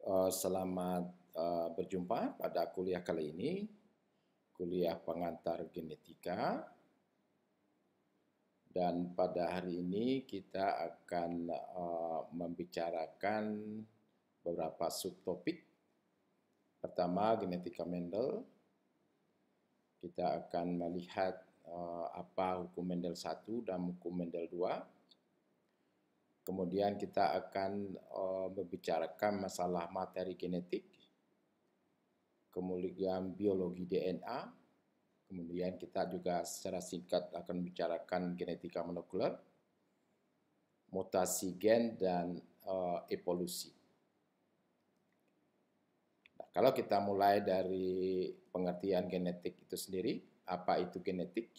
Eh, selamat eh, berjumpa pada kuliah kali ini, kuliah pengantar genetika. Dan pada hari ini kita akan eh, membicarakan beberapa subtopik. Pertama, genetika Mendel. Kita akan melihat apa hukum Mendel 1 dan hukum Mendel 2 Kemudian kita akan uh, membicarakan masalah materi genetik, kemudian biologi DNA, kemudian kita juga secara singkat akan membicarakan genetika molekuler, mutasi gen, dan uh, evolusi. Nah, kalau kita mulai dari pengertian genetik itu sendiri, apa itu genetik?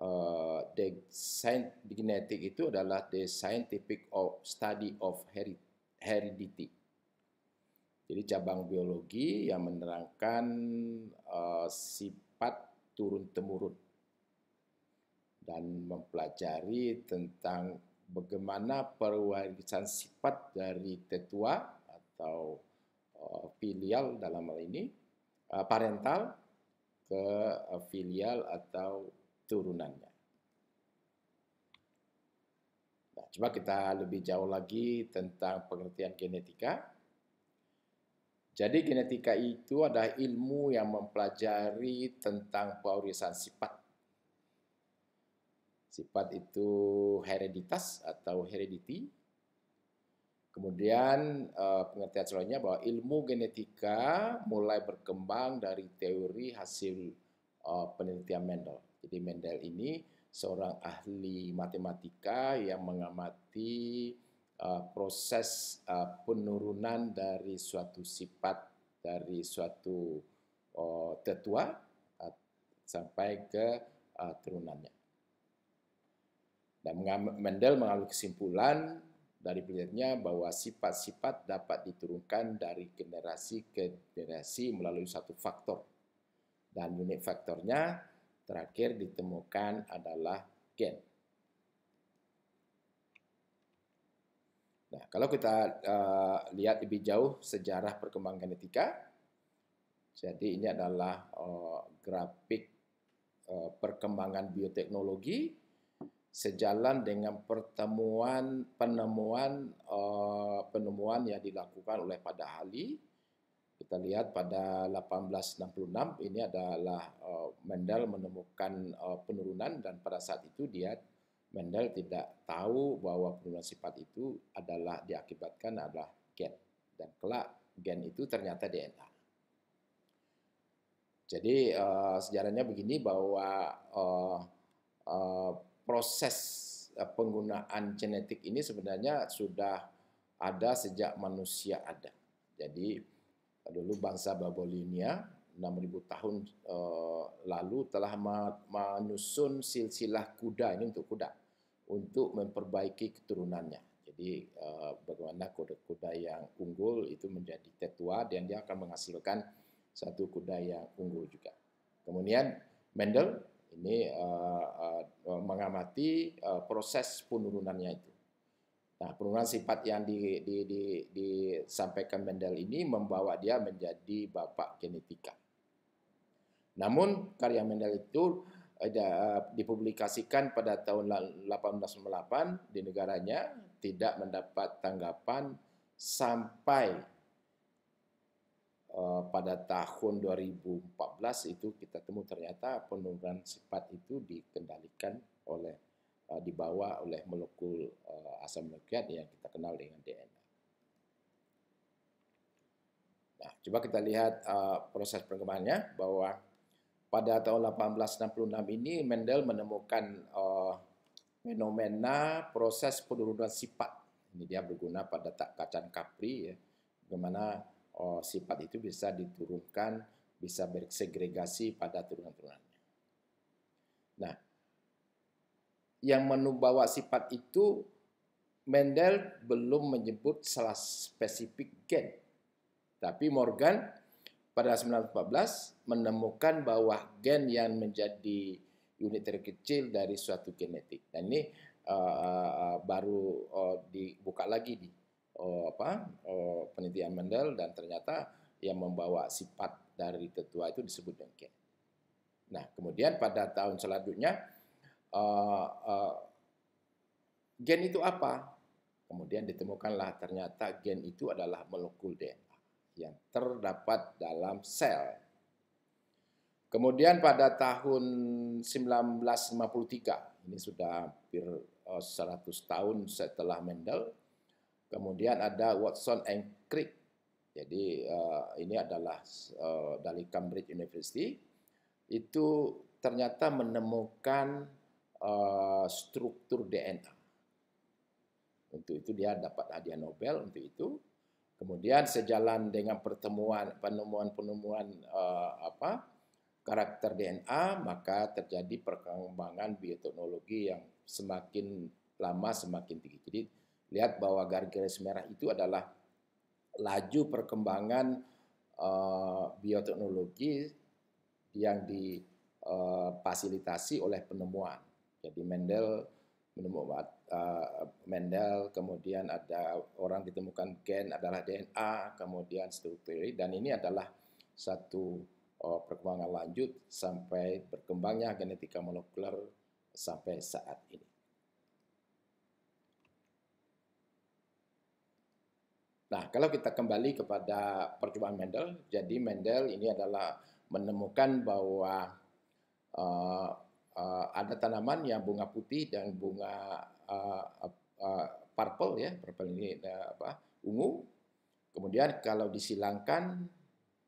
uh, the, science, genetic itu adalah the scientific of study of heredity. Jadi cabang biologi yang menerangkan uh, sifat turun temurun dan mempelajari tentang bagaimana perwarisan sifat dari tetua atau uh, filial dalam hal ini uh, parental ke uh, filial atau turunannya. Nah, coba kita lebih jauh lagi tentang pengertian genetika. Jadi genetika itu adalah ilmu yang mempelajari tentang pewarisan sifat. Sifat itu hereditas atau heredity. Kemudian eh, pengertian selanjutnya bahwa ilmu genetika mulai berkembang dari teori hasil eh, penelitian Mendel. Jadi Mendel ini seorang ahli matematika yang mengamati uh, proses uh, penurunan dari suatu sifat dari suatu uh, tetua uh, sampai ke uh, turunannya. Dan Mendel mengambil kesimpulan dari penelitiannya bahwa sifat-sifat dapat diturunkan dari generasi ke generasi melalui satu faktor. Dan unit faktornya terakhir ditemukan adalah gen. Nah, kalau kita uh, lihat lebih jauh sejarah perkembangan genetika, jadi ini adalah uh, grafik uh, perkembangan bioteknologi sejalan dengan pertemuan penemuan uh, penemuan yang dilakukan oleh pada ahli kita lihat pada 1866 ini adalah eh, Mendel menemukan eh, penurunan dan pada saat itu dia Mendel tidak tahu bahwa penurunan sifat itu adalah diakibatkan adalah gen dan kelak gen itu ternyata DNA. Jadi uh, sejarahnya begini bahwa uh, uh, proses penggunaan genetik ini sebenarnya sudah ada sejak manusia ada. Jadi dulu bangsa Babilonia 6000 tahun uh, lalu telah menyusun silsilah kuda ini untuk kuda untuk memperbaiki keturunannya. Jadi uh, bagaimana kuda-kuda yang unggul itu menjadi tetua dan dia akan menghasilkan satu kuda yang unggul juga. Kemudian Mendel ini uh, uh, mengamati uh, proses penurunannya itu. Nah, penurunan sifat yang di, di, di, disampaikan Mendel ini membawa dia menjadi bapak genetika. Namun, karya Mendel itu eh, dipublikasikan pada tahun 1898 di negaranya, tidak mendapat tanggapan sampai uh, pada tahun 2014 itu kita temu ternyata penurunan sifat itu dikendalikan oleh Eh, dibawa oleh molekul eh, asam nukleat yang kita kenal dengan DNA. Nah, coba kita lihat eh, proses perkembangannya bahwa pada tahun 1866 ini Mendel menemukan fenomena proses penurunan sifat. Ini dia berguna pada tak kacang kapri ya, bagaimana uh, sifat itu bisa diturunkan, bisa bersegregasi pada turunan-turunannya. Nah, yang menubawa sifat itu Mendel belum menyebut salah spesifik gen. Tapi Morgan pada 1914 menemukan bahwa gen yang menjadi unit terkecil dari suatu genetik. Dan ini uh, uh, baru uh, dibuka lagi di uh, apa uh, penelitian Mendel dan ternyata yang membawa sifat dari tetua itu disebut dengan gen. Nah, kemudian pada tahun selanjutnya uh, uh, gen itu apa? Kemudian ditemukanlah ternyata gen itu adalah molekul DNA yang terdapat dalam sel. Kemudian pada tahun 1953, ini sudah hampir 100 eh, tahun setelah Mendel, kemudian ada Watson and Crick. Jadi ini adalah dari Cambridge University, itu ternyata menemukan Eh, struktur DNA. Untuk itu dia dapat hadiah Nobel untuk itu. Kemudian sejalan dengan pertemuan penemuan-penemuan uh, apa karakter DNA, maka terjadi perkembangan bioteknologi yang semakin lama semakin tinggi. Jadi lihat bahwa garis-garis merah itu adalah laju perkembangan uh, bioteknologi yang difasilitasi oleh penemuan. Jadi Mendel menemukan uh, Mendel, kemudian ada orang ditemukan gen adalah DNA, kemudian struktur dan ini adalah satu uh, perkembangan lanjut sampai berkembangnya genetika molekuler sampai saat ini. Nah, kalau kita kembali kepada percobaan Mendel, jadi Mendel ini adalah menemukan bahwa uh, uh, ada tanaman yang bunga putih dan bunga uh, uh, purple ya, purple ini uh, apa, ungu. Kemudian kalau disilangkan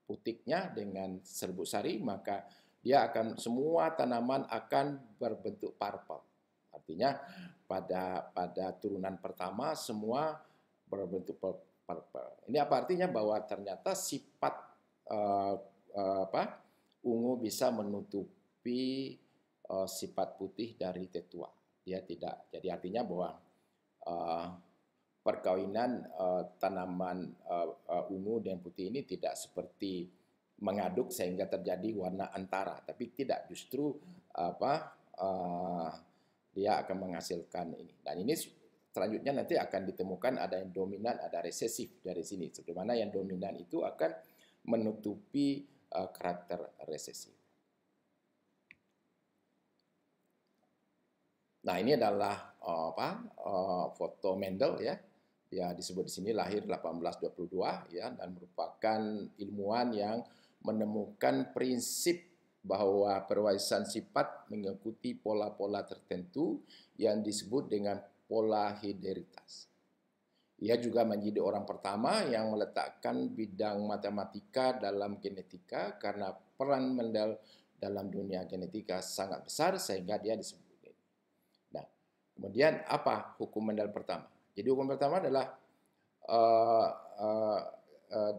putiknya dengan serbuk sari, maka dia akan semua tanaman akan berbentuk purple. Artinya pada pada turunan pertama semua berbentuk purple. Ini apa artinya bahwa ternyata sifat uh, uh, apa ungu bisa menutupi uh, sifat putih dari tetua. dia ya, tidak. Jadi artinya bahwa uh, perkawinan uh, tanaman uh, ungu dan putih ini tidak seperti mengaduk sehingga terjadi warna antara, tapi tidak justru apa uh, dia akan menghasilkan ini. Dan ini selanjutnya nanti akan ditemukan ada yang dominan, ada resesif dari sini. Sebagaimana yang dominan itu akan menutupi uh, karakter resesif. Nah ini adalah uh, apa uh, foto Mendel ya. Ya disebut di sini lahir 1822 ya dan merupakan ilmuwan yang menemukan prinsip bahwa perwarisan sifat mengikuti pola-pola tertentu yang disebut dengan pola hideritas. Ia juga menjadi orang pertama yang meletakkan bidang matematika dalam genetika karena peran Mendel dalam dunia genetika sangat besar sehingga dia disebut Kemudian apa hukum mendal pertama? Jadi hukum pertama adalah uh, uh, uh,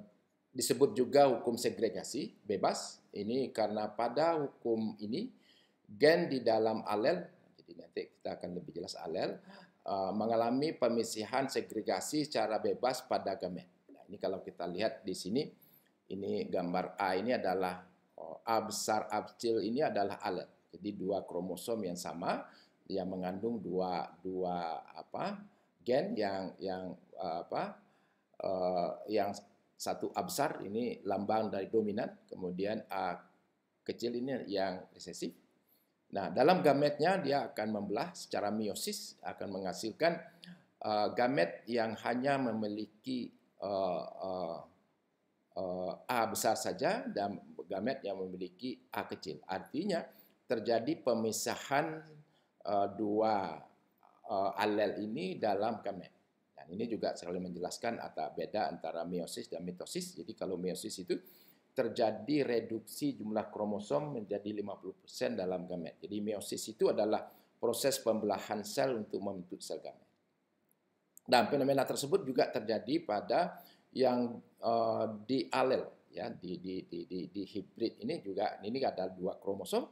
disebut juga hukum segregasi bebas. Ini karena pada hukum ini gen di dalam alel, jadi nanti kita akan lebih jelas alel, uh, mengalami pemisihan segregasi secara bebas pada gamet. Nah, ini kalau kita lihat di sini, ini gambar A ini adalah oh, A besar A kecil ini adalah alel. Jadi dua kromosom yang sama yang mengandung dua dua apa gen yang yang apa uh, yang satu absar ini lambang dari dominan, kemudian A kecil ini yang resesif. Nah, dalam gametnya dia akan membelah secara meiosis akan menghasilkan uh, gamet yang hanya memiliki uh, uh, uh, A besar saja dan gamet yang memiliki A kecil. Artinya terjadi pemisahan Eh, dua uh, eh, alel ini dalam gamet. Dan ini juga selalu menjelaskan atau beda antara meiosis dan mitosis. Jadi kalau meiosis itu terjadi reduksi jumlah kromosom menjadi 50% dalam gamet. Jadi meiosis itu adalah proses pembelahan sel untuk membentuk sel gamet. Dan fenomena tersebut juga terjadi pada yang uh, di alel ya di di di di, di hibrid ini juga ini ada dua kromosom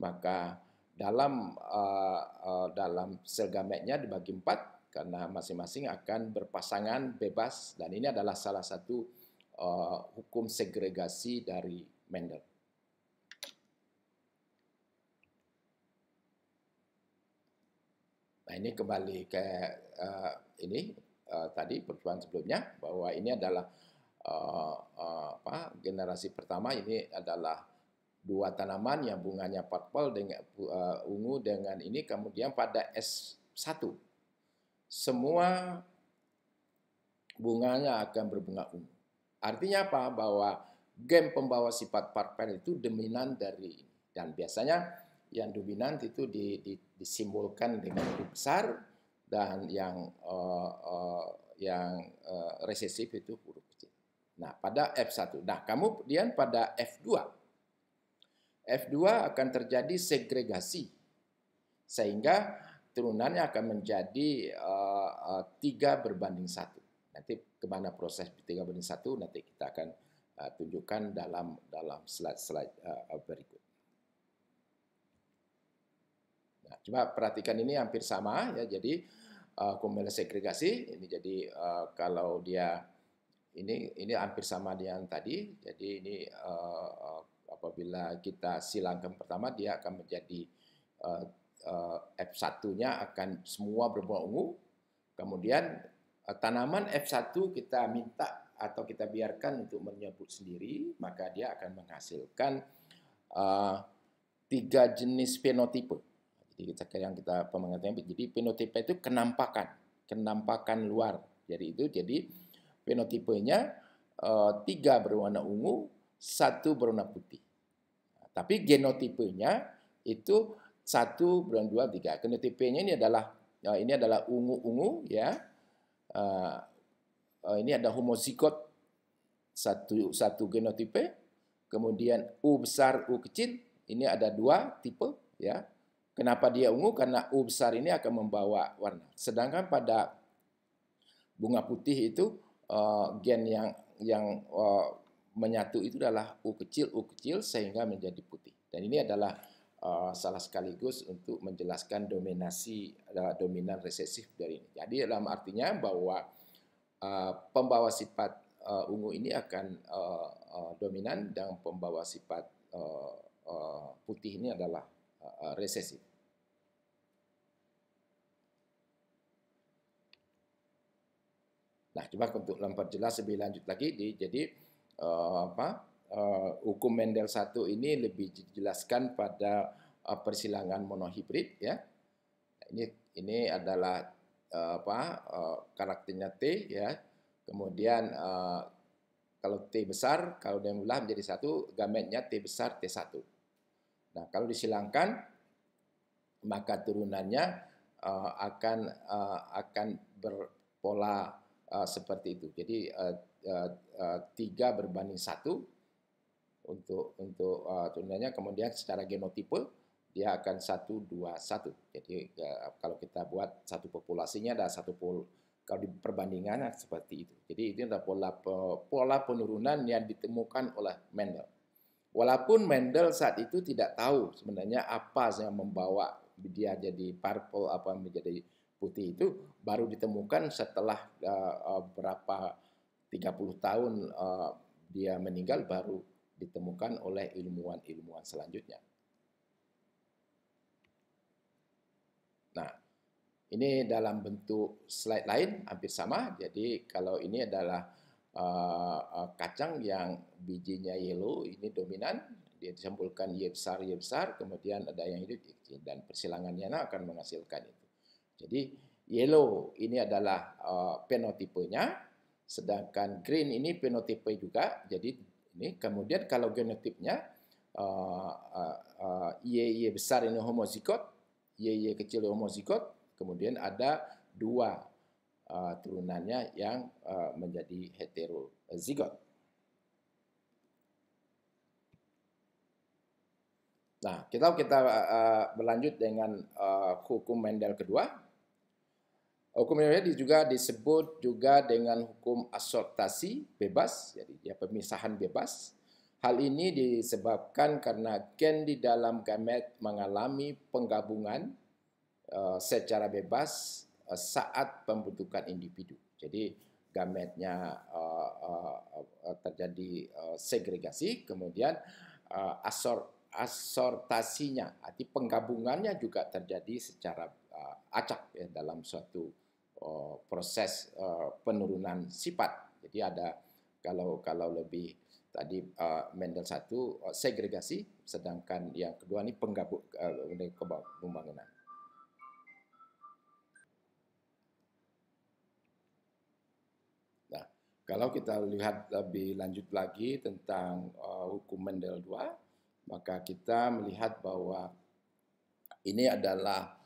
maka dalam uh, uh, dalam sel gametnya dibagi empat karena masing-masing akan berpasangan bebas dan ini adalah salah satu uh, hukum segregasi dari Mendel. Nah ini kembali ke uh, ini uh, tadi pertemuan sebelumnya bahwa ini adalah uh, uh, apa, generasi pertama ini adalah dua tanaman yang bunganya purple dengan uh, ungu dengan ini kemudian pada S1 semua bunganya akan berbunga ungu. Artinya apa? Bahwa game pembawa sifat purple itu dominan dari ini. Dan biasanya yang dominan itu di, di, disimbolkan dengan huruf besar dan yang uh, uh, yang uh, resesif itu huruf kecil. Nah, pada F1. Nah, kamu kemudian pada F2 F2 akan terjadi segregasi sehingga turunannya akan menjadi eh, eh, tiga uh, uh, berbanding satu. Nanti kemana proses tiga berbanding satu nanti kita akan uh, tunjukkan dalam dalam slide-slide uh, berikut. Nah, coba perhatikan ini hampir sama ya. Jadi uh, segregasi ini jadi uh, kalau dia ini ini hampir sama dengan tadi. Jadi ini uh, apabila kita silangkan pertama dia akan menjadi uh, eh, uh, eh, F1-nya akan semua berwarna ungu. Kemudian uh, tanaman F1 kita minta atau kita biarkan untuk menyebut sendiri, maka dia akan menghasilkan uh, tiga jenis fenotipe. Jadi kita yang kita pemengertian, jadi fenotipe itu kenampakan, kenampakan luar. Jadi itu jadi fenotipenya uh, tiga berwarna ungu, satu berwarna putih. Tapi genotipenya itu satu bulan dua tiga. Genotipenya ini adalah ya, ini adalah ungu-ungu ya. Uh, ini ada homozigot satu satu genotipe. Kemudian U besar, U kecil. Ini ada dua tipe ya. Kenapa dia ungu? Karena U besar ini akan membawa warna. Sedangkan pada bunga putih itu uh, gen yang yang menyatu itu adalah U kecil, U kecil sehingga menjadi putih. Dan ini adalah uh, salah sekaligus untuk menjelaskan dominasi uh, dominan resesif dari ini. Jadi dalam artinya bahwa uh, pembawa sifat uh, ungu ini akan uh, uh, dominan dan pembawa sifat uh, uh, putih ini adalah uh, resesif. Nah, coba untuk jelas lebih lanjut lagi, di, jadi uh, apa uh, hukum Mendel 1 ini lebih dijelaskan pada uh, persilangan monohibrid ya. Nah, ini ini adalah uh, apa uh, karakternya T ya. Kemudian uh, kalau T besar, kalau dia belah menjadi satu, gametnya T besar T1. Nah, kalau disilangkan, maka turunannya uh, akan uh, akan berpola uh, seperti itu. Jadi uh, Eh, eh, tiga berbanding satu untuk untuk uh, kemudian secara genotipe dia akan satu dua satu Jadi uh, kalau kita buat satu populasinya ada satu pol kalau di perbandingannya seperti itu. Jadi itu adalah pola pola penurunan yang ditemukan oleh Mendel. Walaupun Mendel saat itu tidak tahu sebenarnya apa yang membawa dia jadi parpol apa menjadi putih itu baru ditemukan setelah uh, uh, berapa 30 tahun uh, dia meninggal baru ditemukan oleh ilmuwan-ilmuwan selanjutnya. Nah, ini dalam bentuk slide lain hampir sama. Jadi kalau ini adalah uh, kacang yang bijinya yellow, ini dominan, dia disampulkan Y besar, Y besar, kemudian ada yang hidup dan persilangannya akan menghasilkan itu. Jadi yellow ini adalah uh, penotipenya, Sedangkan green ini fenotipe juga, jadi ini kemudian kalau genotipnya uh, uh, uh, besar ini homozigot, Y kecil homozigot, kemudian ada dua uh, turunannya yang uh, menjadi heterozigot. Eh, nah, kita kita uh, berlanjut dengan uh, hukum Mendel kedua Hukum ini juga disebut juga dengan hukum asortasi bebas, jadi ya pemisahan bebas. Hal ini disebabkan karena gen di dalam gamet mengalami penggabungan uh, secara bebas uh, saat pembentukan individu. Jadi gametnya uh, uh, terjadi uh, segregasi, kemudian uh, asor, asortasinya, arti penggabungannya juga terjadi secara uh, acak ya, dalam suatu Eh, proses eh, penurunan sifat. Jadi ada kalau kalau lebih tadi eh, Mendel satu segregasi, sedangkan yang kedua ini penggabung uh, pembangunan. Nah, kalau kita lihat lebih lanjut lagi tentang uh, hukum Mendel 2, maka kita melihat bahwa ini adalah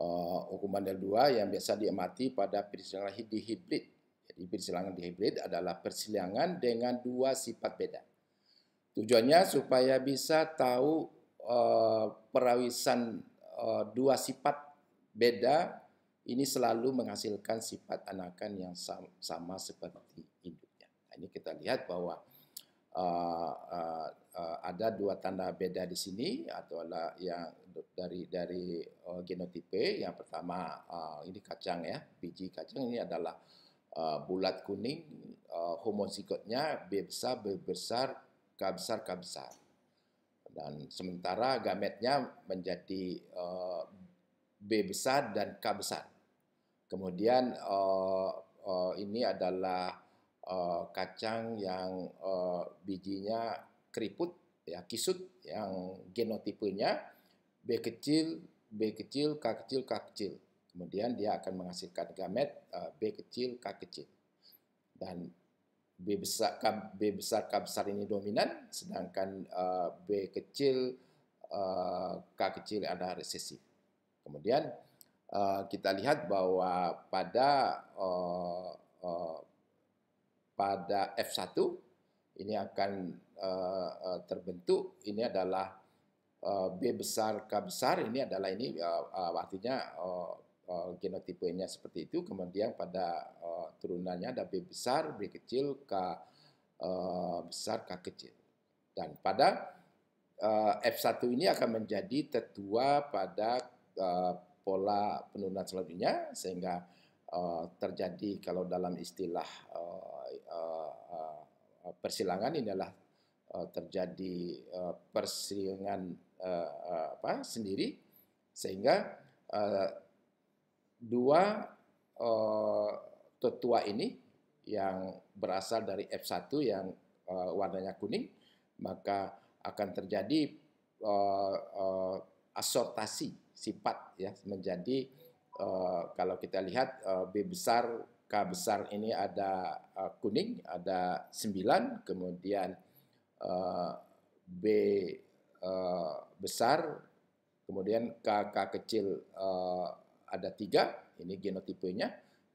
uh, eh, hukuman del 2 yang biasa diamati pada persilangan di hibrid. Jadi persilangan di hibrid adalah persilangan dengan dua sifat beda. Tujuannya supaya bisa tahu uh, perawisan uh, dua sifat beda ini selalu menghasilkan sifat anakan yang sama, sama seperti induknya. Nah, ini kita lihat bahwa uh, uh, uh, ada dua tanda beda di sini atau adalah yang dari dari uh, genotipe yang pertama uh, ini kacang ya biji kacang ini adalah uh, bulat kuning uh, homozigotnya B besar B besar K besar K besar dan sementara gametnya menjadi uh, B besar dan K besar kemudian uh, uh, ini adalah uh, kacang yang uh, bijinya keriput ya kisut yang genotipenya B kecil B kecil K kecil K kecil kemudian dia akan menghasilkan gamet e, B kecil K kecil dan B besar K, B besar K besar ini dominan sedangkan e, B kecil e, K kecil ada resesif kemudian kita lihat bahwa pada pada F1 ini akan Eh, eh, terbentuk ini adalah eh, B besar K besar ini adalah ini uh, artinya genotipenya seperti itu kemudian pada turunannya ada B besar B kecil K besar K kecil dan pada F1 ini akan menjadi tetua pada pola penurunan selanjutnya sehingga terjadi kalau dalam istilah persilangan ini adalah Eh, terjadi eh, perselingan eh, apa sendiri sehingga dua tetua ini yang berasal dari F1 yang warnanya kuning maka akan terjadi asortasi sifat ya menjadi kalau kita lihat B besar K besar ini ada kuning ada 9 kemudian Eh, B eh, besar, kemudian KK kecil eh, ada tiga, ini genotipenya.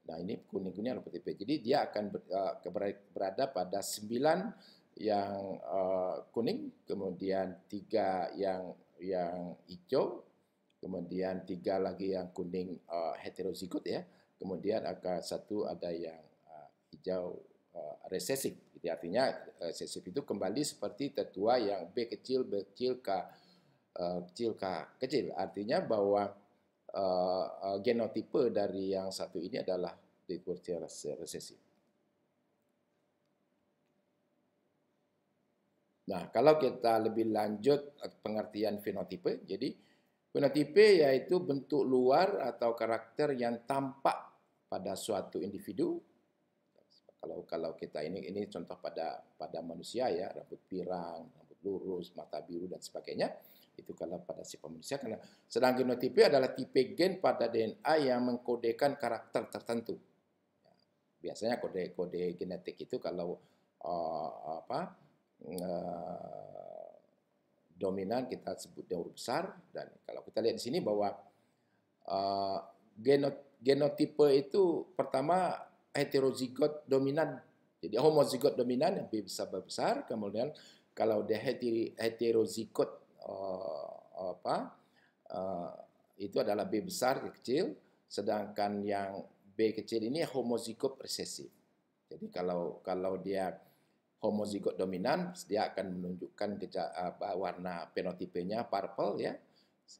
Nah ini kuning-kuning adalah tipe. Jadi dia akan berada pada sembilan yang kuning, kemudian tiga yang yang hijau, kemudian tiga lagi yang kuning uh, heterozigot ya, kemudian akan satu ada yang hijau uh, resesif. Jadi artinya sesi eh, itu kembali seperti tetua yang B kecil, B kecil, K eh, kecil, K kecil. Artinya bahwa eh, genotipe dari yang satu ini adalah dikursi resesif. Nah, kalau kita lebih lanjut pengertian fenotipe, jadi fenotipe yaitu bentuk luar atau karakter yang tampak pada suatu individu kalau kalau kita ini ini contoh pada pada manusia ya rambut pirang, rambut lurus, mata biru dan sebagainya itu kalau pada si manusia karena sedang genotipe adalah tipe gen pada DNA yang mengkodekan karakter tertentu. Biasanya kode-kode genetik itu kalau uh, apa uh, dominan kita sebut daur besar dan kalau kita lihat di sini bahwa uh, genot, genotipe itu pertama heterozigot dominan. Jadi homozigot dominan yang lebih besar-besar, kemudian kalau dia heterozigot uh, apa uh, itu adalah B besar B kecil, sedangkan yang B kecil ini homozigot resesif. Jadi kalau kalau dia homozigot dominan, dia akan menunjukkan keja, uh, warna fenotipenya purple ya.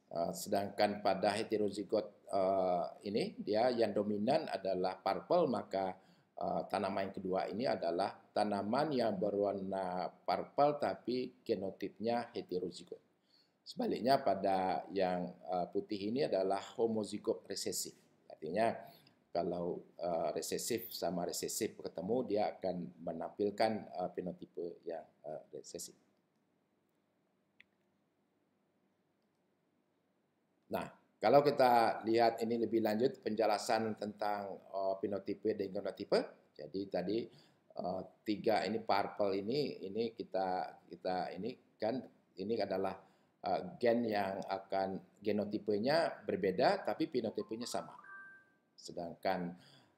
Uh, sedangkan pada heterozigot uh, ini dia yang dominan adalah purple maka uh, tanaman yang kedua ini adalah tanaman yang berwarna purple tapi genotipnya heterozigot. Sebaliknya pada yang uh, putih ini adalah homozigot resesif. Artinya kalau uh, resesif sama resesif ketemu dia akan menampilkan uh, fenotipe yang uh, resesif. Nah, kalau kita lihat ini lebih lanjut penjelasan tentang uh, pinotipe dan genotipe. Jadi tadi uh, tiga ini purple ini ini kita kita ini kan ini adalah uh, gen yang akan genotipenya berbeda tapi pinotipenya sama. Sedangkan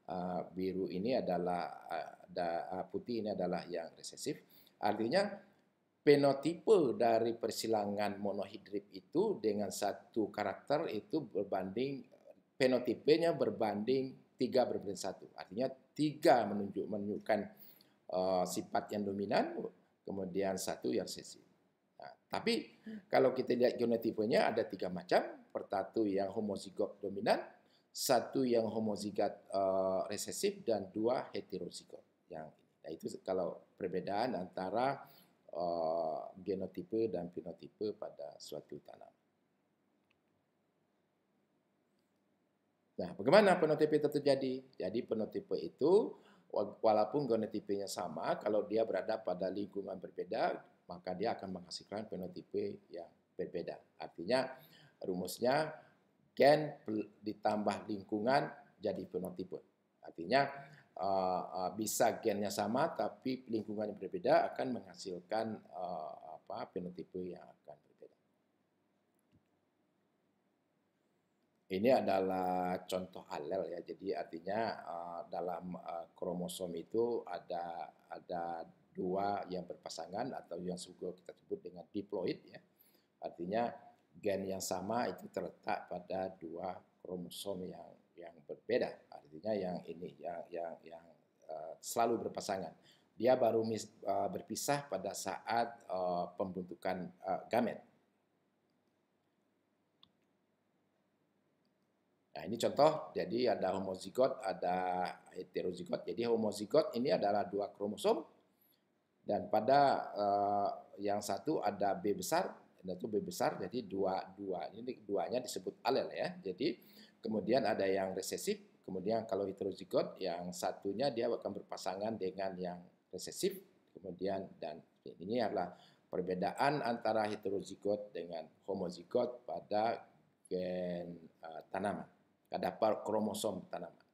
uh, biru ini adalah uh, da, uh, putih ini adalah yang resesif. Artinya fenotipe dari persilangan monohidrip itu dengan satu karakter itu berbanding fenotipenya berbanding tiga berbanding satu. Artinya tiga menunjuk menunjukkan uh, sifat yang dominan, kemudian satu yang sesi. Nah, tapi kalau kita lihat genotipenya ada tiga macam. Pertatu yang homozigot dominan, satu yang homozigot uh, eh, resesif, dan dua heterozigot. Yang nah, itu kalau perbedaan antara Uh, genotipe dan fenotipe pada suatu tanaman. Nah, bagaimana fenotipe itu terjadi? Jadi fenotipe itu walaupun genotipenya sama, kalau dia berada pada lingkungan berbeda, maka dia akan menghasilkan fenotipe yang berbeda. Artinya rumusnya gen ditambah lingkungan jadi fenotipe. Artinya uh, uh, bisa gennya sama tapi lingkungannya berbeda akan menghasilkan uh, apa fenotipe yang akan berbeda. Ini adalah contoh alel ya. Jadi artinya uh, dalam uh, kromosom itu ada ada dua yang berpasangan atau yang juga kita sebut dengan diploid ya. Artinya gen yang sama itu terletak pada dua kromosom yang yang berbeda artinya yang ini yang yang yang uh, selalu berpasangan. Dia baru mis, uh, berpisah pada saat uh, pembentukan uh, gamet. Nah, ini contoh, jadi ada homozigot, ada heterozigot. Jadi homozigot ini adalah dua kromosom dan pada uh, yang satu ada B besar, itu B besar, jadi dua dua ini duanya disebut alel ya. Jadi kemudian ada yang resesif, Kemudian kalau heterozigot yang satunya dia akan berpasangan dengan yang resesif. Kemudian dan ini adalah perbedaan antara heterozigot dengan homozigot pada gen uh, tanaman, pada kromosom tanaman.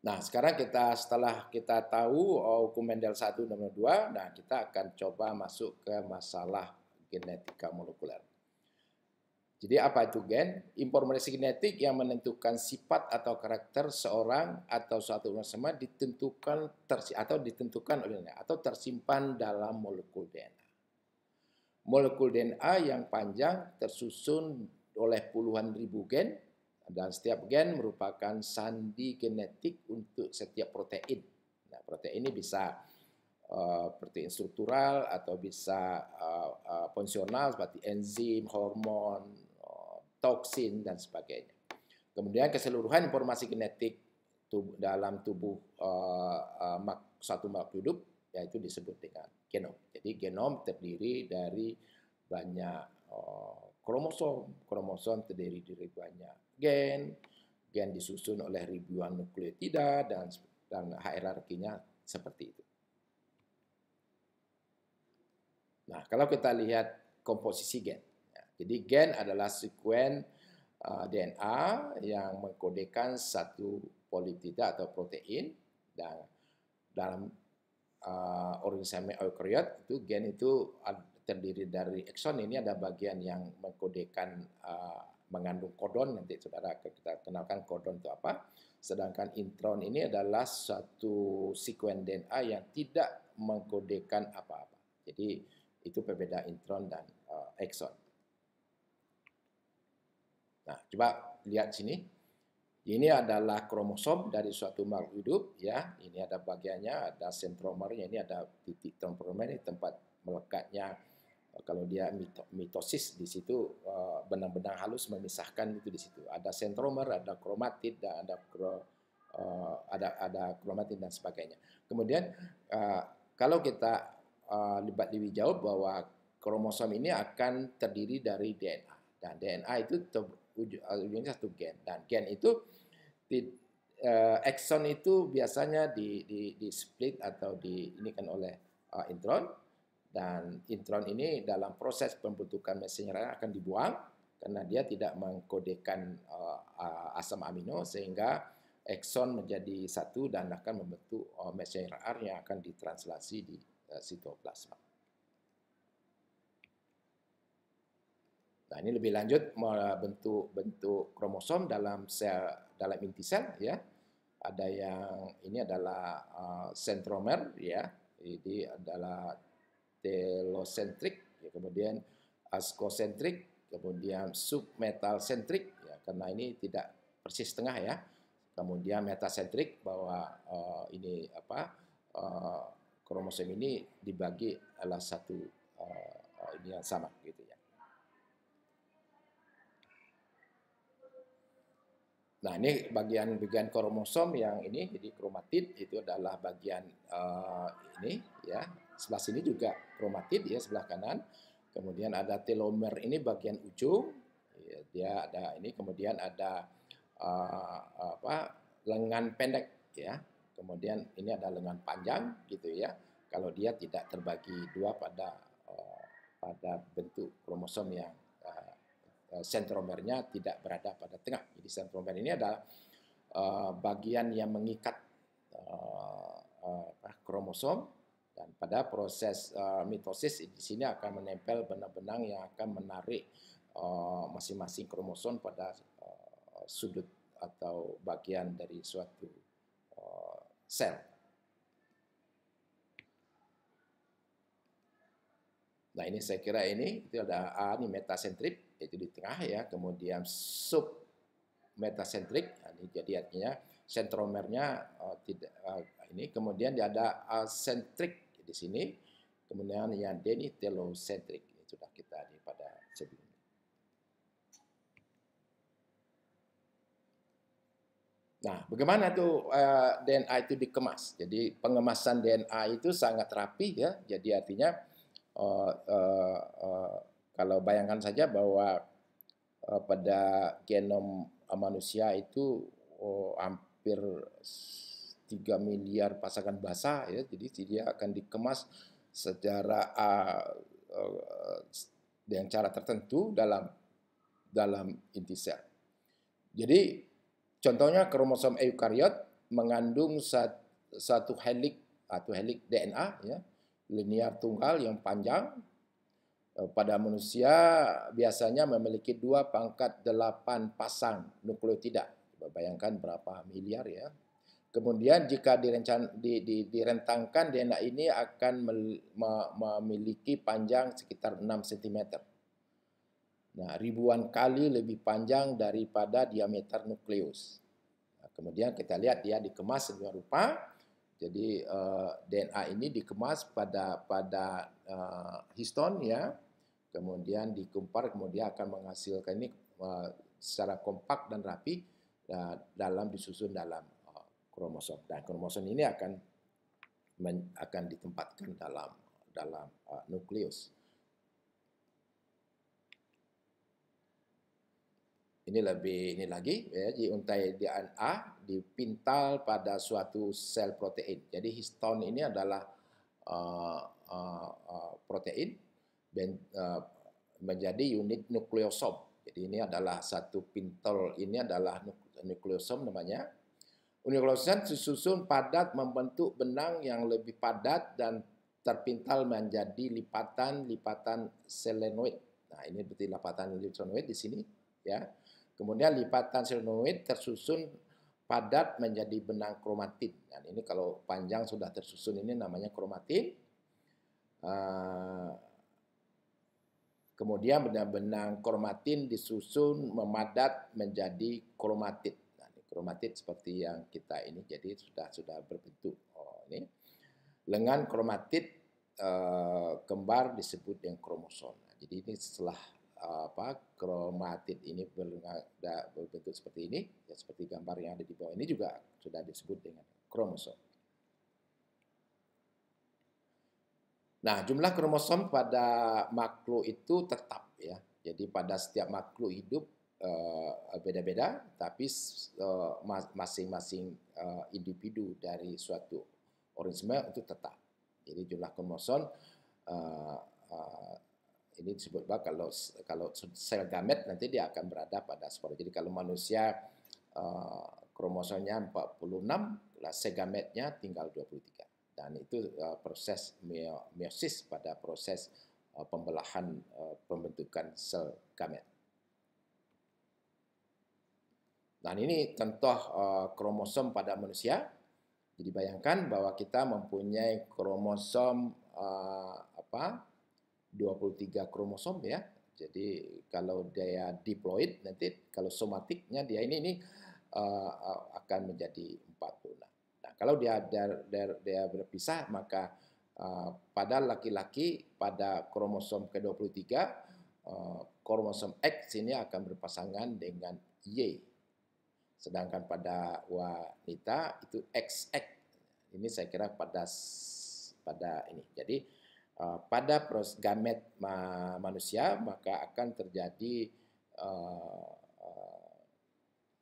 Nah, sekarang kita setelah kita tahu oh, hukum Mendel 1 dan 2, nah kita akan coba masuk ke masalah genetika molekuler. Jadi apa itu gen? Informasi genetik yang menentukan sifat atau karakter seorang atau suatu organisme ditentukan tersi, atau ditentukan oleh atau tersimpan dalam molekul DNA. Molekul DNA yang panjang tersusun oleh puluhan ribu gen dan setiap gen merupakan sandi genetik untuk setiap protein. Nah, protein ini bisa Uh, protein struktural atau bisa uh, eh, uh, eh, fungsional seperti enzim, hormon, toksin, dan sebagainya. Kemudian keseluruhan informasi genetik tubuh, dalam tubuh uh, uh, satu makhluk hidup yaitu disebut dengan genom. Jadi genom terdiri dari banyak uh, kromosom, kromosom terdiri dari banyak gen, gen disusun oleh ribuan nukleotida dan dan hierarkinya seperti itu. Nah, kalau kita lihat komposisi gen, jadi gen adalah sekuen uh, DNA yang mengkodekan satu polipida atau protein dan dalam uh, organisme eukariot itu gen itu terdiri dari exon ini ada bagian yang mengkodekan uh, mengandung kodon nanti saudara kita kenalkan kodon itu apa sedangkan intron ini adalah satu sekuen DNA yang tidak mengkodekan apa-apa jadi itu perbedaan intron dan uh, exon Nah, coba lihat sini. Ini adalah kromosom dari suatu makhluk hidup ya. Ini ada bagiannya, ada sentromernya, ini ada titik sentromer ini tempat melekatnya. Kalau dia mitosis di situ eh, benang-benang halus memisahkan itu di situ. Ada sentromer, ada kromatid, dan ada kro, eh, ada ada kromatin dan sebagainya. Kemudian eh, kalau kita libat lebih jauh bahwa kromosom ini akan terdiri dari DNA. Dan DNA itu Uh, ujungnya satu gen. Dan gen itu di, uh, exon itu biasanya di, di, di split atau di ini kan oleh uh, intron dan intron ini dalam proses pembentukan messenger RNA akan dibuang karena dia tidak mengkodekan uh, uh, asam amino sehingga exon menjadi satu dan akan membentuk uh, messenger RNA yang akan ditranslasi di uh, sitoplasma. Nah, ini lebih lanjut bentuk bentuk kromosom dalam sel dalam inti sel ya. Ada yang ini adalah uh, sentromer ya. Ini adalah telosentrik ya, kemudian ascosentrik, kemudian submetalsentrik ya karena ini tidak persis tengah ya. Kemudian metasentrik bahwa uh, ini apa uh, kromosom ini dibagi adalah satu uh, ini yang sama gitu ya. Nah, ini bagian-bagian kromosom yang ini jadi kromatid itu adalah bagian uh, ini ya. Sebelah sini juga kromatid ya sebelah kanan. Kemudian ada telomer ini bagian ujung. Ya, dia ada ini kemudian ada uh, apa? lengan pendek ya. Kemudian ini ada lengan panjang gitu ya. Kalau dia tidak terbagi dua pada uh, pada bentuk kromosom yang Eh, sentromernya tidak berada pada tengah. Jadi sentromer ini adalah eh, bagian yang mengikat eh, kromosom dan pada proses mitosis di sini akan menempel benang-benang yang akan menarik masing-masing kromosom pada sudut atau bagian dari suatu sel. Nah ini saya kira ini itu ada A ini metasentrik, itu di tengah ya, kemudian sub metasentrik, nah, ini jadi artinya sentromernya uh, tidak uh, ini, kemudian dia ada asentrik di sini, kemudian yang D ini telosentrik, ini sudah kita di pada sebelumnya. Nah, bagaimana tuh uh, eh, DNA itu dikemas? Jadi pengemasan DNA itu sangat rapi ya. Jadi artinya uh, uh, kalau bayangkan saja bahwa uh, pada genom eh, manusia itu oh, hampir 3 miliar pasangan bahasa ya, jadi dia akan dikemas secara uh, uh, dengan cara tertentu dalam dalam inti sel. Jadi contohnya kromosom eukariot mengandung sat, satu helik atau helik DNA ya linear tunggal yang panjang Eh, pada manusia biasanya memiliki dua pangkat delapan pasang nukleotida. Bayangkan berapa miliar ya. Kemudian jika direncan, di, di, direntangkan DNA ini akan memiliki panjang sekitar 6 cm. Nah, ribuan kali lebih panjang daripada diameter nukleus. Nah, kemudian kita lihat dia dikemas sedemikian rupa. Jadi uh, eh, DNA ini dikemas pada pada uh, histon ya kemudian dikumpar, kemudian akan menghasilkan ini eh, secara kompak dan rapi eh, dalam disusun dalam eh, kromosom. Dan kromosom ini akan akan ditempatkan dalam dalam nukleus. Ini lebih ini lagi ya, di untai DNA dipintal pada suatu sel protein. Jadi histon ini adalah protein ben, uh, menjadi unit nukleosom. Jadi ini adalah satu pintol, ini adalah nukleosom namanya. Nukleosom disusun padat membentuk benang yang lebih padat dan terpintal menjadi lipatan-lipatan selenoid. Nah, ini berarti lipatan selenoid di sini ya. Kemudian lipatan selenoid tersusun padat menjadi benang kromatin. Dan ini kalau panjang sudah tersusun ini namanya kromatin. Uh, Kemudian benang-benang kromatin disusun memadat menjadi kromatid. Nah, ini kromatit seperti yang kita ini, jadi sudah sudah berbentuk oh, ini. Lengan kromatid eh, kembar disebut dengan kromosom. Nah, jadi ini setelah eh, apa kromatit ini berbentuk seperti ini, ya, seperti gambar yang ada di bawah ini juga sudah disebut dengan kromosom. Nah, jumlah kromosom pada makhluk itu tetap ya. Jadi pada setiap makhluk hidup eh, beda-beda, uh, tapi eh, masing-masing uh, uh, individu dari suatu organisme itu tetap. Jadi jumlah kromosom uh, uh, ini disebut bahwa kalau kalau sel gamet nanti dia akan berada pada spora. Jadi kalau manusia uh, kromosomnya 46, lah segametnya tinggal 23 dan itu uh, proses meiosis pada proses uh, pembelahan uh, pembentukan sel gamet. Dan ini contoh uh, kromosom pada manusia. Jadi bayangkan bahwa kita mempunyai kromosom uh, apa 23 kromosom ya. Jadi kalau dia diploid nanti kalau somatiknya dia ini ini uh, akan menjadi 40 kalau dia, dia, dia, dia berpisah maka uh, pada laki-laki pada kromosom ke-23 uh, eh, kromosom X ini akan berpasangan dengan Y. Sedangkan pada wanita itu XX. Ini saya kira pada pada ini. Jadi uh, pada proses gamet ma manusia maka akan terjadi uh,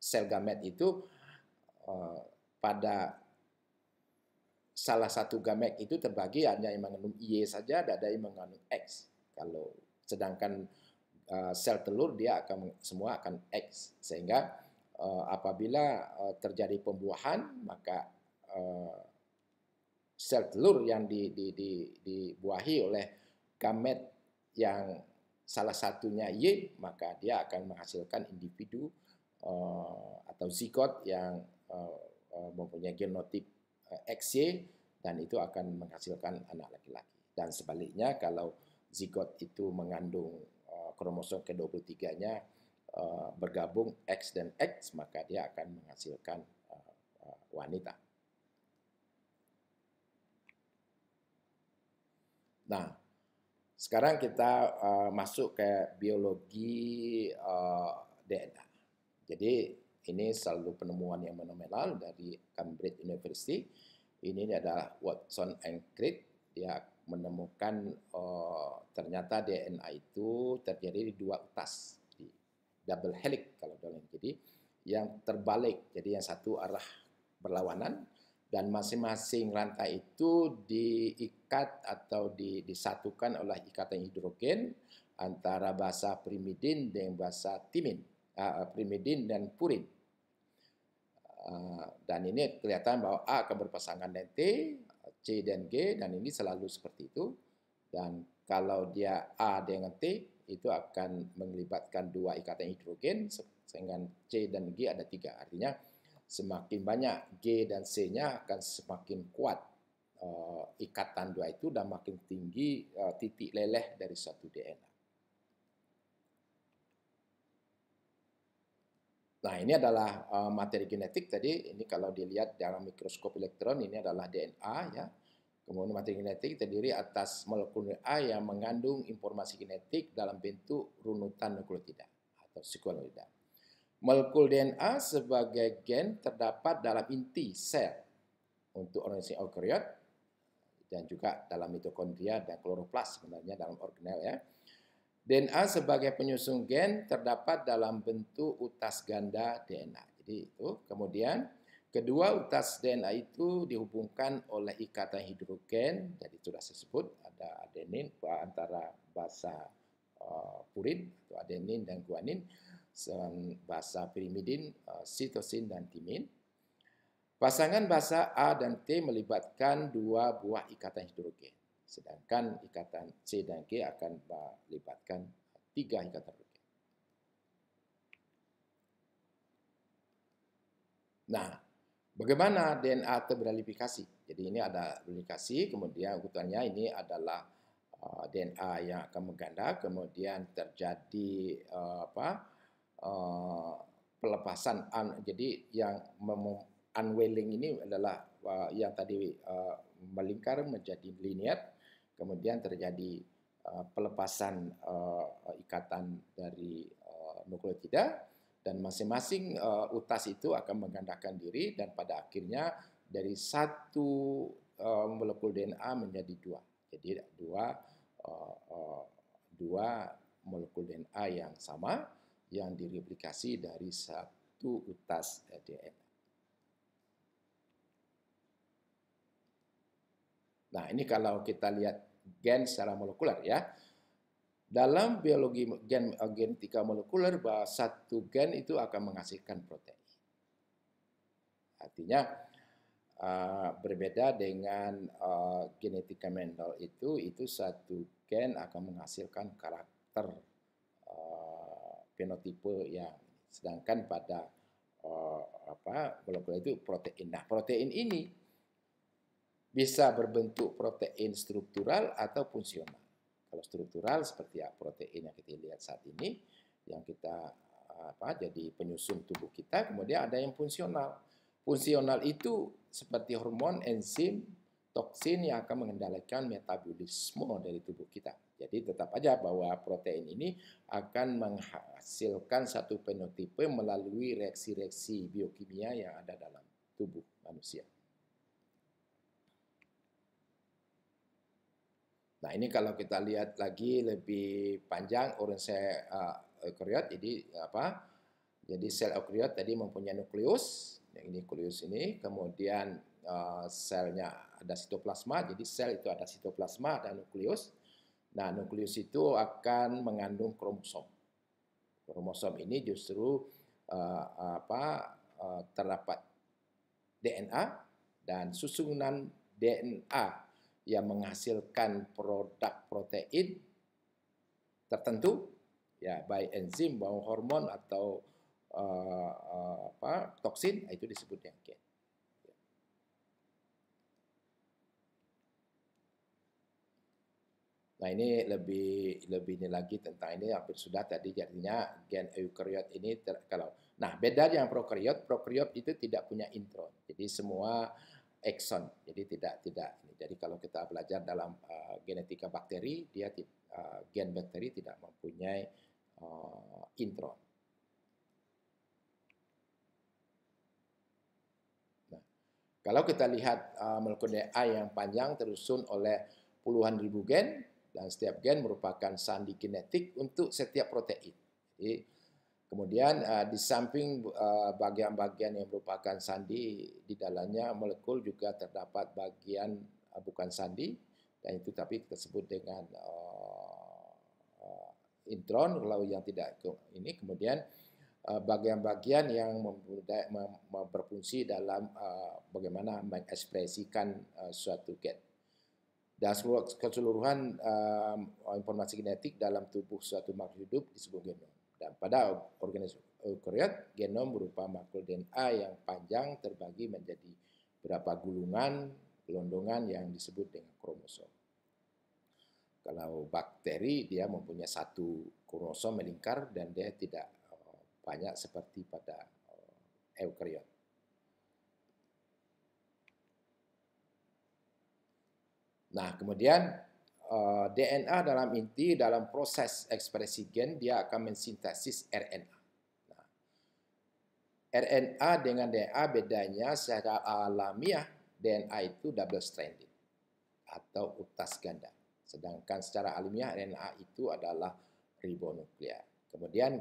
sel gamet itu uh, pada salah satu gamek itu terbagi hanya yang mengandung Y e saja, tidak ada yang mengandung X. Kalau sedangkan uh, sel telur dia akan semua akan X, sehingga uh, apabila uh, terjadi pembuahan maka uh, sel telur yang di, di, di, dibuahi oleh gamet yang salah satunya Y, maka dia akan menghasilkan individu uh, atau zigot yang uh, uh, mempunyai genotip Eh, XY dan itu akan menghasilkan anak laki-laki. Dan sebaliknya kalau zigot itu mengandung eh, kromosom ke-23-nya eh, bergabung X dan X, maka dia akan menghasilkan wanita. Nah, sekarang kita uh, masuk ke biologi uh, DNA. Jadi ini selalu penemuan yang fenomenal dari Cambridge University. Ini adalah Watson and Crick. Dia menemukan oh, ternyata DNA itu terjadi di dua utas, di double helix kalau dalam. Jadi yang terbalik, jadi yang satu arah berlawanan dan masing-masing rantai itu diikat atau di, disatukan oleh ikatan hidrogen antara basa primidin dengan basa timin, uh, primidin dan purin. Eh, dan ini kelihatan bahwa A akan berpasangan dengan T, C dan G, dan ini selalu seperti itu. Dan kalau dia A dengan T, itu akan melibatkan dua ikatan hidrogen, sehingga C dan G ada tiga. Artinya semakin banyak G dan C-nya akan semakin kuat uh, ikatan dua itu dan makin tinggi uh, titik leleh dari satu DNA. Nah, ini adalah uh, materi genetik tadi. Ini kalau dilihat dalam mikroskop elektron, ini adalah DNA ya. Kemudian materi genetik terdiri atas molekul DNA yang mengandung informasi genetik dalam bentuk runutan nukleotida atau nukleotida Molekul DNA sebagai gen terdapat dalam inti sel untuk organisme eukariot dan juga dalam mitokondria dan kloroplas sebenarnya dalam organel ya. DNA sebagai penyusun gen terdapat dalam bentuk utas ganda DNA. Jadi itu. Kemudian kedua utas DNA itu dihubungkan oleh ikatan hidrogen. Jadi sudah saya ada adenin eh, antara basa eh, purin atau adenin dan guanin, basa pirimidin, eh, sitosin dan timin. Pasangan basa A dan T melibatkan dua buah ikatan hidrogen. Sedangkan ikatan C dan G akan melibatkan tiga ikatan rugi. Nah, bagaimana DNA terberalifikasi? Jadi ini ada beralifikasi, kemudian ukurannya ini adalah uh, DNA yang akan mengganda, kemudian terjadi uh, apa uh, pelepasan. Un, jadi yang unwelling ini adalah uh, yang tadi uh, melingkar menjadi linear, kemudian terjadi eh, pelepasan eh, ikatan dari uh, nukleotida dan masing-masing utas itu akan menggandakan diri dan pada akhirnya dari satu molekul DNA menjadi dua. Jadi dua dua molekul DNA yang sama yang direplikasi dari satu utas DNA Nah, ini kalau kita lihat gen secara molekuler ya. Dalam biologi gen eh, genetika molekuler bahwa satu gen itu akan menghasilkan protein. Artinya uh, berbeda dengan uh, genetika mental itu itu satu gen akan menghasilkan karakter uh, fenotipe yang sedangkan pada uh, apa molekuler itu protein. Nah, protein ini bisa berbentuk protein struktural atau fungsional. Kalau struktural seperti ya, protein yang kita lihat saat ini, yang kita apa jadi penyusun tubuh kita, kemudian ada yang fungsional. Fungsional itu seperti hormon, enzim, toksin yang akan mengendalikan metabolisme dari tubuh kita. Jadi tetap aja bahwa protein ini akan menghasilkan satu fenotipe melalui reaksi-reaksi biokimia yang ada dalam tubuh manusia. Nah ini kalau kita lihat lagi lebih panjang urin cell uh, jadi apa? Jadi sel eukariot tadi mempunyai nukleus, yang ini nukleus ini, kemudian uh, selnya ada sitoplasma, jadi sel itu ada sitoplasma dan nukleus. Nah nukleus itu akan mengandung kromosom. Kromosom ini justru uh, apa uh, terdapat DNA dan susunan DNA yang menghasilkan produk protein tertentu ya baik enzim maupun hormon atau uh, uh, apa toksin nah, itu disebut gen. Nah ini lebih lebih ini lagi tentang ini hampir sudah tadi jadinya gen eukariot ini ter, kalau nah beda yang prokariot, prokariot itu tidak punya intron. Jadi semua exon. Jadi tidak tidak Jadi kalau kita belajar dalam uh, genetika bakteri, dia uh, gen bakteri tidak mempunyai uh, eh, intron. Nah, kalau kita lihat uh, molekul DNA yang panjang terusun oleh puluhan ribu gen dan setiap gen merupakan sandi genetik untuk setiap protein. Jadi Kemudian uh, di samping eh, bagian-bagian uh, yang merupakan sandi di dalamnya molekul juga terdapat bagian uh, bukan sandi dan itu tapi tersebut dengan uh, uh, intron kalau yang tidak ini kemudian bagian-bagian yang berfungsi dalam bagaimana mengekspresikan suatu gen. Dan keseluruhan informasi genetik dalam tubuh suatu makhluk hidup disebut genom. Dan pada eukariot eh, genom berupa makul DNA yang panjang terbagi menjadi beberapa gulungan, gelondongan yang disebut dengan kromosom. Kalau bakteri, dia mempunyai satu kromosom melingkar dan dia tidak eh, banyak seperti pada eh, eukariot. Nah, kemudian Eh, DNA dalam inti dalam proses ekspresi gen dia akan mensintesis RNA. Nah, RNA dengan DNA bedanya secara alamiah DNA itu double stranded atau utas ganda. Sedangkan secara alamiah RNA itu adalah ribonukleat. Kemudian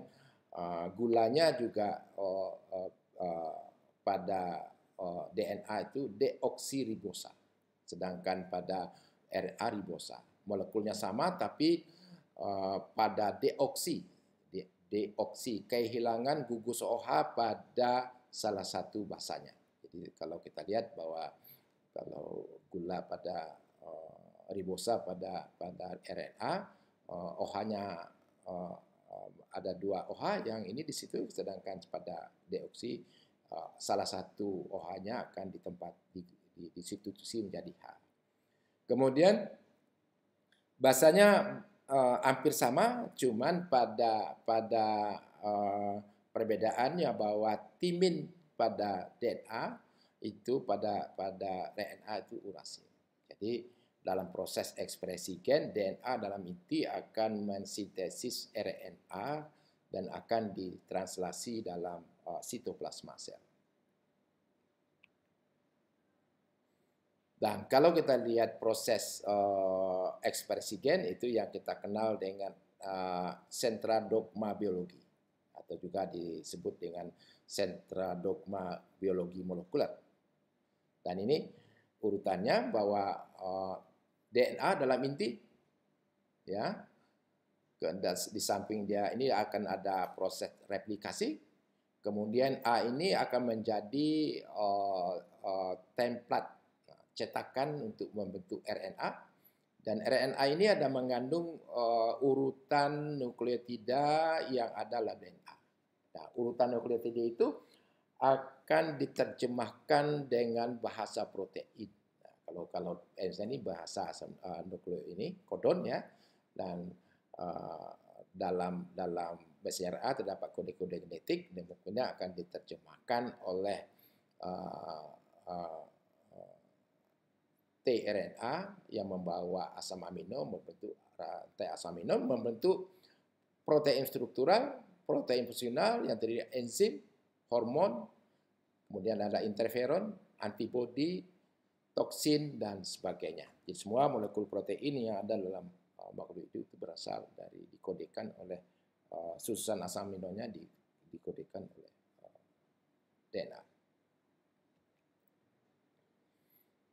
uh, gulanya juga uh, uh, uh, pada uh, DNA itu deoksiribosa. Sedangkan pada RNA ribosa molekulnya sama tapi uh, pada deoksi de deoksi kehilangan gugus OH pada salah satu basanya. Jadi kalau kita lihat bahwa kalau gula pada uh, ribosa pada pada RNA uh, eh, OH-nya uh, ada dua OH yang ini di situ sedangkan pada deoksi salah satu OH-nya akan di tempat di, di, situ menjadi H. Kemudian Bahasanya uh, hampir sama, cuman pada pada uh, perbedaannya bahwa timin pada DNA itu pada pada RNA itu urasil. Jadi dalam proses ekspresi gen DNA dalam inti akan mensintesis RNA dan akan ditranslasi dalam uh, sitoplasma sel. Nah, kalau kita lihat proses uh, ekspresi gen itu yang kita kenal dengan uh, eh, sentra dogma biologi atau juga disebut dengan sentra dogma biologi molekuler. Dan ini urutannya bahwa uh, eh, DNA dalam inti ya di samping dia ini akan ada proses replikasi kemudian A ini akan menjadi uh, cetakan untuk membentuk RNA dan RNA ini ada mengandung uh, urutan nukleotida yang ada label A. Nah, urutan nukleotida itu akan diterjemahkan dengan bahasa protein. Nah, kalau kalau enzim ini bahasa uh, eh, nukleo ini kodon ya dan uh, dalam dalam BCRA terdapat kode-kode genetik dan akan diterjemahkan oleh uh, uh, tRNA yang membawa asam amino membentuk T asam amino membentuk protein struktural, protein fungsional yang terdiri enzim, hormon, kemudian ada interferon, antibodi, toksin dan sebagainya. Jadi semua molekul protein yang ada dalam uh, makhluk hidup itu berasal dari dikodekan oleh uh, susunan asam aminonya dikodekan oleh uh, DNA.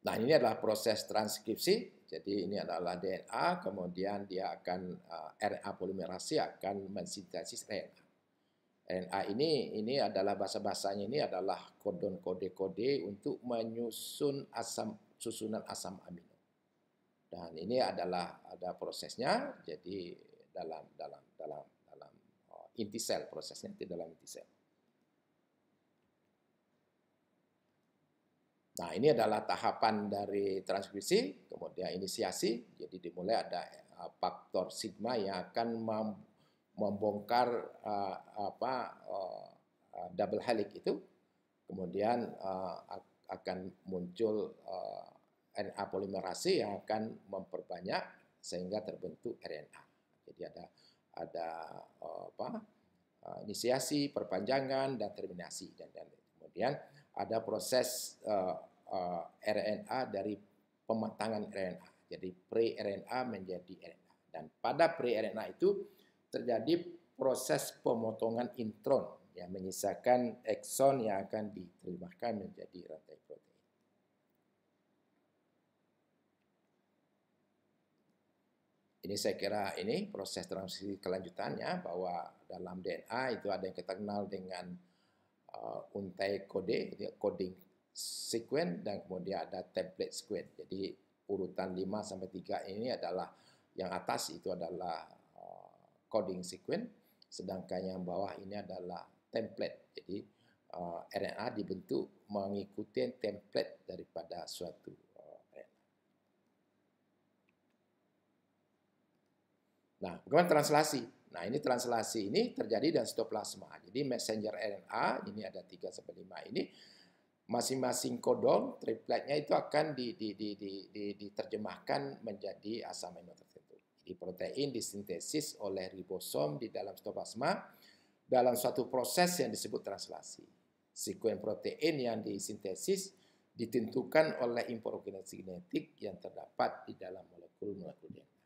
Nah ini adalah proses transkripsi, jadi ini adalah DNA, kemudian dia akan uh, eh, RNA polimerasi akan mensintesis RNA. RNA ini ini adalah bahasa-bahasanya ini adalah kodon kode-kode untuk menyusun asam susunan asam amino. Dan ini adalah ada prosesnya, jadi dalam dalam dalam dalam eh, inti sel prosesnya di dalam inti sel. Nah, ini adalah tahapan dari transkripsi kemudian inisiasi. Jadi dimulai ada eh, faktor sigma yang akan membongkar eh, apa eh, double helix itu. Kemudian akan muncul uh, RNA polimerase yang akan memperbanyak sehingga terbentuk RNA. Jadi ada ada apa? inisiasi, perpanjangan dan terminasi dan dan kemudian ada proses uh, eh, uh, eh, RNA dari pematangan RNA. Jadi pre-RNA menjadi RNA. Dan pada pre-RNA itu terjadi proses pemotongan intron yang menyisakan exon yang akan diterjemahkan menjadi rantai protein. Ini saya kira ini proses transisi kelanjutannya bahwa dalam DNA itu ada yang kita kenal dengan uh, untai kode, coding sequence dan kemudian ada template sequence. Jadi urutan 5 sampai 3 ini adalah yang atas itu adalah uh, coding sequence, sedangkan yang bawah ini adalah template. Jadi uh, RNA dibentuk mengikuti template daripada suatu uh, RNA. Nah, bagaimana translasi? Nah, ini translasi ini terjadi dan sitoplasma. Jadi messenger RNA ini ada 3 sampai 5 ini masing-masing kodon tripletnya itu akan di, di, di, di, di, diterjemahkan menjadi asam amino tertentu. Jadi protein disintesis oleh ribosom di dalam sitoplasma dalam suatu proses yang disebut translasi. Sekuen protein yang disintesis ditentukan oleh informasi genetik yang terdapat di dalam molekul-molekul DNA.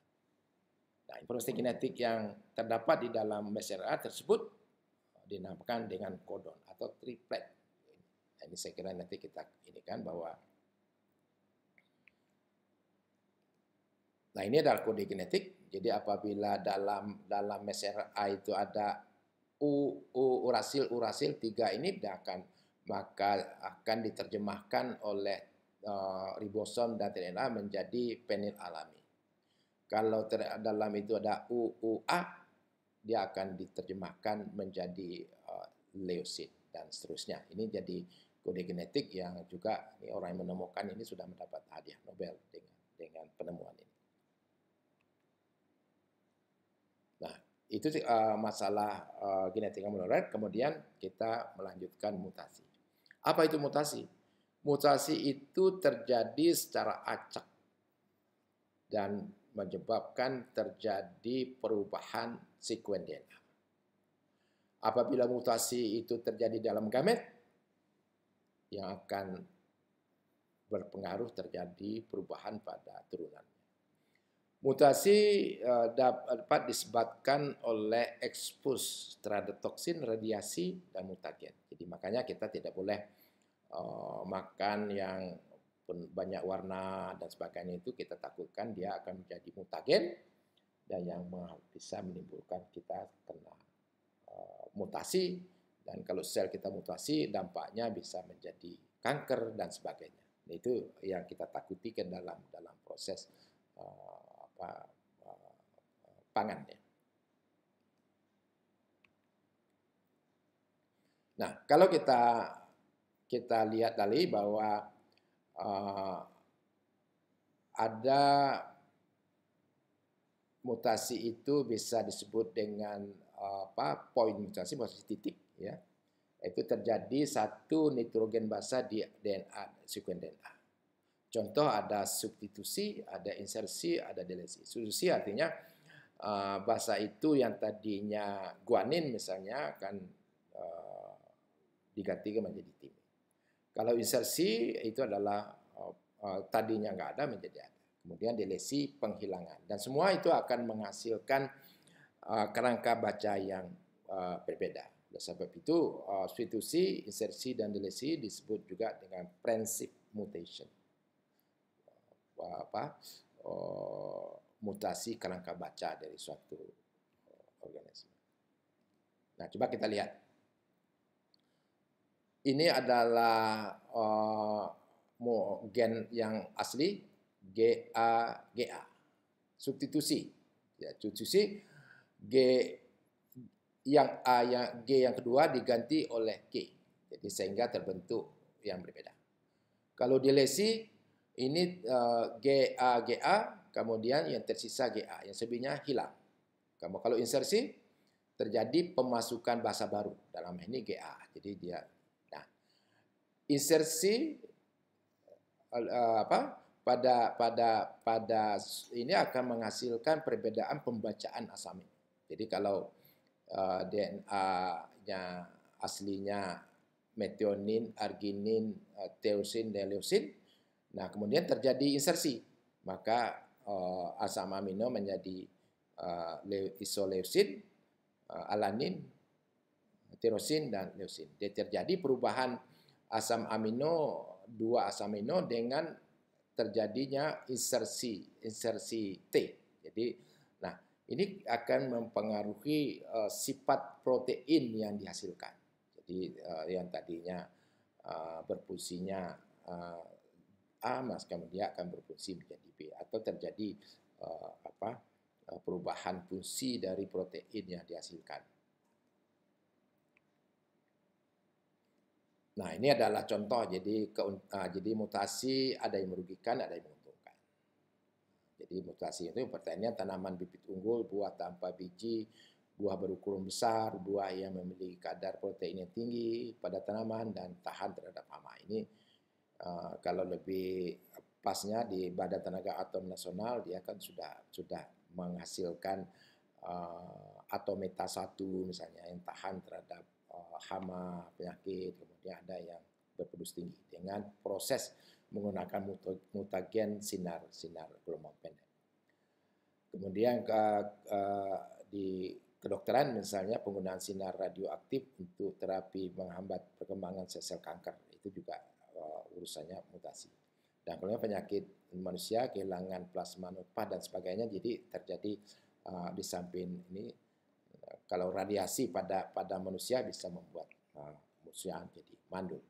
Nah, informasi genetik yang terdapat di dalam mRNA tersebut eh, dinamakan dengan kodon atau triplet. Nah, ini saya kira nanti kita ini kan bahwa Nah, ini adalah kode genetik. Jadi apabila dalam dalam mRNA itu ada U, U, urasil, urasil tiga ini akan maka akan diterjemahkan oleh uh, ribosom dan DNA menjadi penil alami. Kalau dalam itu ada UUA, dia akan diterjemahkan menjadi uh, dan seterusnya. Ini jadi kode genetik yang juga ini orang yang menemukan ini sudah mendapat hadiah Nobel dengan penemuan ini. Nah, itu uh, masalah uh, eh, genetika molekuler. Kemudian kita melanjutkan mutasi. Apa itu mutasi? Mutasi itu terjadi secara acak dan menyebabkan terjadi perubahan sekuen DNA. Apabila mutasi itu terjadi dalam gamet, yang akan berpengaruh terjadi perubahan pada turunan. Mutasi e, dapat disebabkan oleh ekspos terhadap toksin, radiasi, dan mutagen. Jadi makanya kita tidak boleh e, makan yang banyak warna dan sebagainya itu kita takutkan dia akan menjadi mutagen dan yang bisa menimbulkan kita kena uh, mutasi dan kalau sel kita mutasi dampaknya bisa menjadi kanker dan sebagainya. itu yang kita takuti kan dalam dalam proses uh, apa uh, eh, pangan Nah, kalau kita kita lihat tadi bahwa uh, ada mutasi itu bisa disebut dengan uh, apa Point mutasi mutasi titik ya itu terjadi satu nitrogen basa di DNA sekuen DNA contoh ada substitusi ada insersi ada delesi substitusi artinya uh, eh, basa itu yang tadinya guanin misalnya akan uh, diganti menjadi tim kalau insersi itu adalah oh, oh, tadinya nggak ada menjadi ada. Kemudian delesi penghilangan dan semua itu akan menghasilkan eh, kerangka baca yang eh, berbeda. Oleh sebab itu, eh, substitusi, insersi, dan delesi disebut juga dengan prinsip mutation. Oh, apa? mutasi kerangka baca dari suatu organisme. Nah, coba kita lihat ini adalah uh, gen yang asli GA GA substitusi ya substitusi G yang A yang G yang kedua diganti oleh K jadi sehingga terbentuk yang berbeda kalau di lesi ini uh, eh, GA GA kemudian yang tersisa GA yang sebenarnya hilang kalau kalau insersi terjadi pemasukan bahasa baru dalam ini GA jadi dia insersi eh, apa pada pada pada ini akan menghasilkan perbedaan pembacaan asami. Jadi kalau uh, eh, DNA-nya aslinya metionin, arginin, uh, dan leosin, nah kemudian terjadi insersi, maka uh, asam amino menjadi uh, isoleusin, uh, alanin, tirosin, dan leusin. Jadi terjadi perubahan asam amino dua asam amino dengan terjadinya insersi insersi T. Jadi nah ini akan mempengaruhi uh, sifat protein yang dihasilkan. Jadi uh, yang tadinya uh, berfungsinya uh, A maka kemudian akan berfungsi menjadi B atau terjadi uh, apa uh, perubahan fungsi dari protein yang dihasilkan. Nah ini adalah contoh jadi ke, uh, ah, jadi mutasi ada yang merugikan ada yang menguntungkan. Jadi mutasi itu pertanyaan tanaman bibit unggul buah tanpa biji buah berukuran besar, buah yang memiliki kadar protein yang tinggi pada tanaman dan tahan terhadap hama. Ini uh, kalau lebih pasnya di Badan Tenaga Atom Nasional dia kan sudah sudah menghasilkan uh, atometa satu misalnya yang tahan terhadap uh, hama, penyakit, kemudian ada yang berproduksi tinggi dengan proses menggunakan mutagen sinar-sinar gelombang pendek. Kemudian uh, uh, di kedokteran misalnya penggunaan sinar radioaktif untuk terapi menghambat perkembangan sel-sel kanker itu juga uh, urusannya mutasi. Dan kemudian penyakit manusia kehilangan plasma nutfah dan sebagainya jadi terjadi uh, di samping ini kalau radiasi pada pada manusia bisa membuat eh, uh, manusia jadi mandul.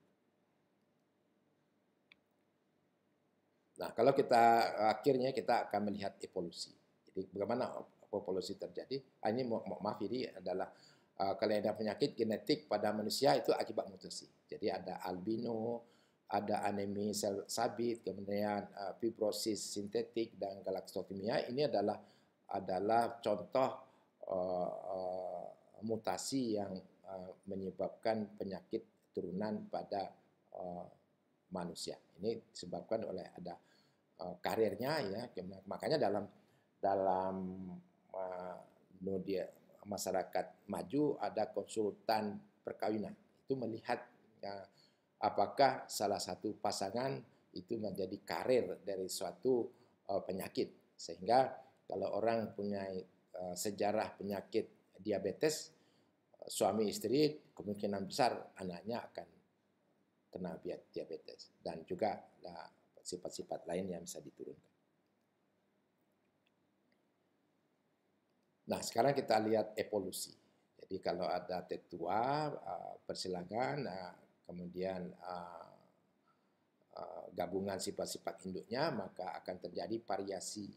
Nah, kalau kita eh, akhirnya kita akan melihat evolusi. Jadi bagaimana evolusi terjadi? Ah, ini maaf ini adalah uh, kalau ada penyakit genetik pada manusia itu akibat mutasi. Jadi ada albino, ada anemia sel sabit, kemudian uh, fibrosis sintetik dan galaktosemia. Ini adalah adalah contoh uh, uh, mutasi yang uh, menyebabkan penyakit turunan pada uh, manusia. Ini disebabkan oleh ada uh, karirnya ya. Makanya dalam dalam uh, media masyarakat maju ada konsultan perkawinan itu melihat ya, apakah salah satu pasangan itu menjadi karir dari suatu uh, penyakit sehingga kalau orang punya Eh, sejarah penyakit diabetes eh, suami istri kemungkinan besar anaknya akan kena diabetes dan juga eh, sifat-sifat lain yang bisa diturunkan. Nah, sekarang kita lihat evolusi. Jadi kalau ada tetua, persilangan, kemudian gabungan sifat-sifat induknya, maka akan terjadi variasi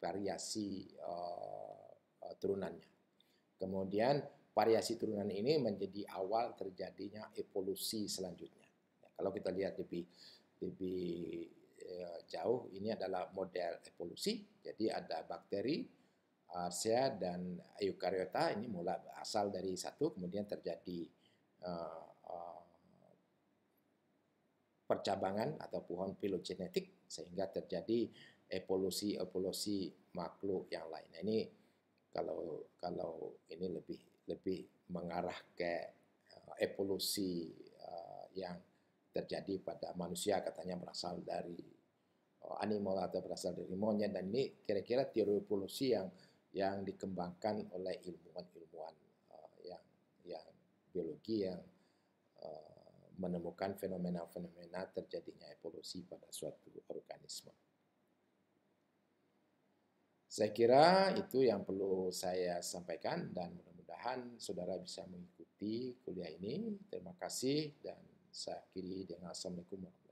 variasi Eh, turunannya. Kemudian variasi turunan ini menjadi awal terjadinya evolusi selanjutnya. Nah, kalau kita lihat lebih lebih eh, jauh ini adalah model evolusi. Jadi ada bakteri, arsia dan eukariota ini mula asal dari satu kemudian terjadi eh, percabangan atau pohon filogenetik sehingga terjadi evolusi-evolusi makhluk yang lain. ini kalau kalau ini lebih lebih mengarah ke eh, evolusi uh, yang terjadi pada manusia katanya berasal dari uh, animal atau berasal dari monyet dan ini kira-kira teori evolusi yang yang dikembangkan oleh ilmuwan-ilmuwan uh, yang yang biologi yang uh, menemukan fenomena-fenomena terjadinya evolusi pada suatu organisme. Saya kira itu yang perlu saya sampaikan dan mudah-mudahan saudara bisa mengikuti kuliah ini. Terima kasih dan saya akhiri dengan Assalamualaikum warahmatullahi